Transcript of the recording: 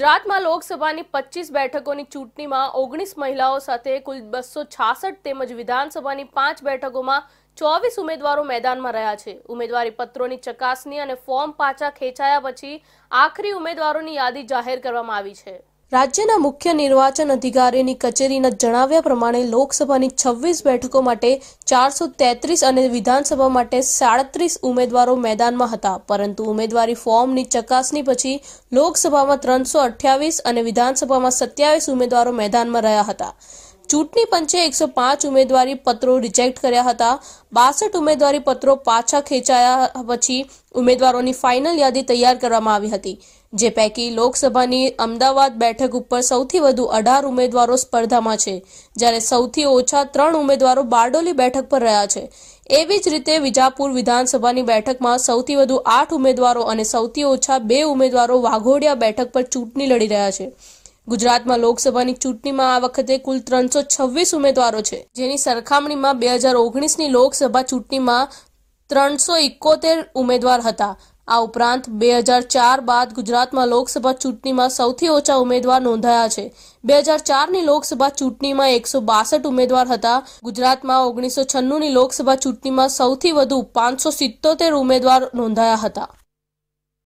ગુજરાતમાં લોકસભાની પચીસ બેઠકોની ચૂંટણીમાં ઓગણીસ મહિલાઓ સાથે કુલ બસો છાસઠ તેમજ વિધાનસભાની પાંચ બેઠકોમાં ચોવીસ ઉમેદવારો મેદાનમાં રહ્યા છે ઉમેદવારી પત્રોની ચકાસણી અને ફોર્મ પાછા ખેંચાયા પછી આખરી ઉમેદવારોની યાદી જાહેર કરવામાં આવી છે રાજ્યના મુખ્ય નિર્વાચન અધિકારીની કચેરીના જણાવ્યા પ્રમાણે લોકસભાની છવ્વીસ બેઠકો માટે ચારસો તેત્રીસ અને વિધાનસભા માટે સાડત્રીસ ઉમેદવારો મેદાનમાં હતા પરંતુ ઉમેદવારી ફોર્મની ચકાસણી પછી લોકસભામાં ત્રણસો અઠ્યાવીસ અને વિધાનસભામાં સત્યાવીસ ઉમેદવારો મેદાનમાં રહ્યા હતા ચૂંટણી પંચે એકસો પાંચ ઉમેદવારી પત્રો રિજેક્ટ કર્યા હતા બાસઠ ઉમેદવારી પત્રો પાછા ખેંચાયા પછી ઉમેદવારોની ફાઇનલ યાદી તૈયાર કરવામાં આવી હતી જે પૈકી લોકસભાની અમદાવાદ બેઠક ઉપર સૌથી વધુ અઢાર ઉમેદવારો સ્પર્ધામાં છે જ્યારે સૌથી ઓછા ત્રણ ઉમેદવારો બારડોલી બેઠક પર રહ્યા છે એવી જ રીતે વિજાપુર વિધાનસભાની બેઠકમાં સૌથી વધુ આઠ ઉમેદવારો અને સૌથી ઓછા બે ઉમેદવારો વાઘોડિયા બેઠક પર ચૂંટણી લડી રહ્યા છે ગુજરાતમાં લોકસભાની ચૂંટણીમાં આ વખતે કુલ ત્રણસો છવ્વીસ ઉમેદવારો છે જેની સરખામણીમાં બે હજાર ઓગણીસની લોકસભા ચૂંટણીમાં ત્રણસો ઇકોતેર ઉમેદવાર હતા આ ઉપરાંત બે હજાર ચાર બાદ ગુજરાતમાં લોકસભા ચૂંટણીમાં સૌથી ઓછા ઉમેદવાર નોંધાયા છે બે હજાર ચારની લોકસભા ચૂંટણીમાં એકસો બાસઠ ઉમેદવાર હતા ગુજરાતમાં ઓગણીસો છન્નુંની લોકસભા ચૂંટણીમાં સૌથી વધુ પાંચસો સિત્તોતેર ઉમેદવાર નોંધાયા હતા